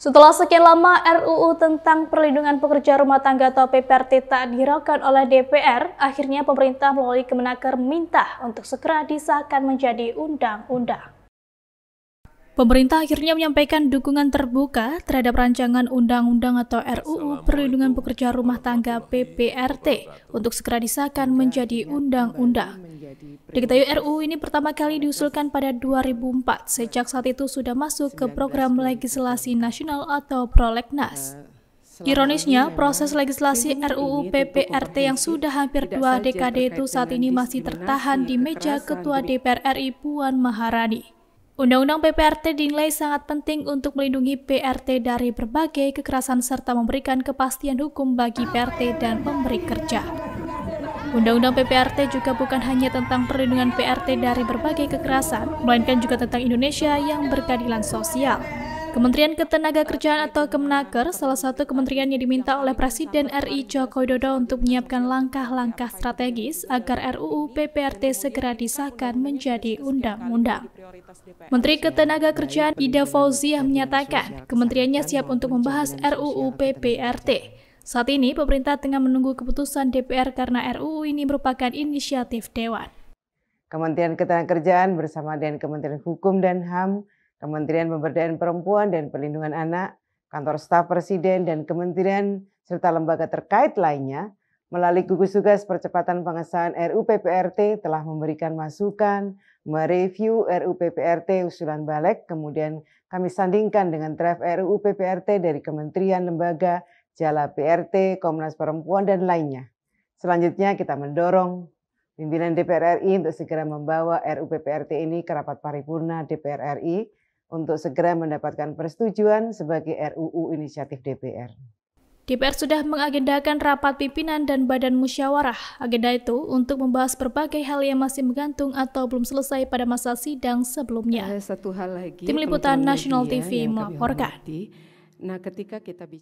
Setelah sekian lama RUU tentang perlindungan pekerja rumah tangga atau PPRT tak dirokan oleh DPR, akhirnya pemerintah melalui Kemenaker minta untuk segera disahkan menjadi undang-undang. Pemerintah akhirnya menyampaikan dukungan terbuka terhadap rancangan undang-undang atau RUU Perlindungan Pekerja Rumah Tangga PPRT untuk segera disahkan menjadi undang-undang. Diketahui RUU ini pertama kali diusulkan pada 2004, sejak saat itu sudah masuk ke program legislasi nasional atau prolegnas. Ironisnya, proses legislasi RUU PPRT yang sudah hampir dua dekade itu saat ini masih tertahan di meja Ketua DPR RI Puan Maharani. Undang-undang PPRT dinilai sangat penting untuk melindungi PRT dari berbagai kekerasan serta memberikan kepastian hukum bagi PRT dan pemberi kerja. Undang-undang PPRT juga bukan hanya tentang perlindungan PRT dari berbagai kekerasan, melainkan juga tentang Indonesia yang berkeadilan sosial. Kementerian Ketenagakerjaan atau Kemenaker, salah satu kementerian yang diminta oleh Presiden RI Joko Widodo untuk menyiapkan langkah-langkah strategis agar RUU PPRT segera disahkan menjadi undang-undang. Menteri Ketenagakerjaan Ida Fauzia menyatakan, kementeriannya siap untuk membahas RUU PPRT. Saat ini, pemerintah tengah menunggu keputusan DPR karena RUU ini merupakan inisiatif Dewan. Kementerian Ketenagakerjaan bersama dengan Kementerian Hukum dan HAM Kementerian Pemberdayaan Perempuan dan Perlindungan Anak, Kantor Staf Presiden, dan Kementerian serta lembaga terkait lainnya melalui gugus tugas percepatan pengesahan RUPPRT telah memberikan masukan, mereview RUPPRT usulan balik, kemudian kami sandingkan dengan draft RUPPRT dari kementerian, lembaga, jala PRT, Komnas Perempuan, dan lainnya. Selanjutnya kita mendorong pimpinan DPR RI untuk segera membawa RUPPRT ini ke rapat paripurna DPR RI untuk segera mendapatkan persetujuan sebagai RUU inisiatif DPR. DPR sudah mengagendakan rapat pimpinan dan badan musyawarah. Agenda itu untuk membahas berbagai hal yang masih menggantung atau belum selesai pada masa sidang sebelumnya. Eh, satu hal lagi. Tim Liputan Nasional TV melaporkan. Nah, ketika kita bicara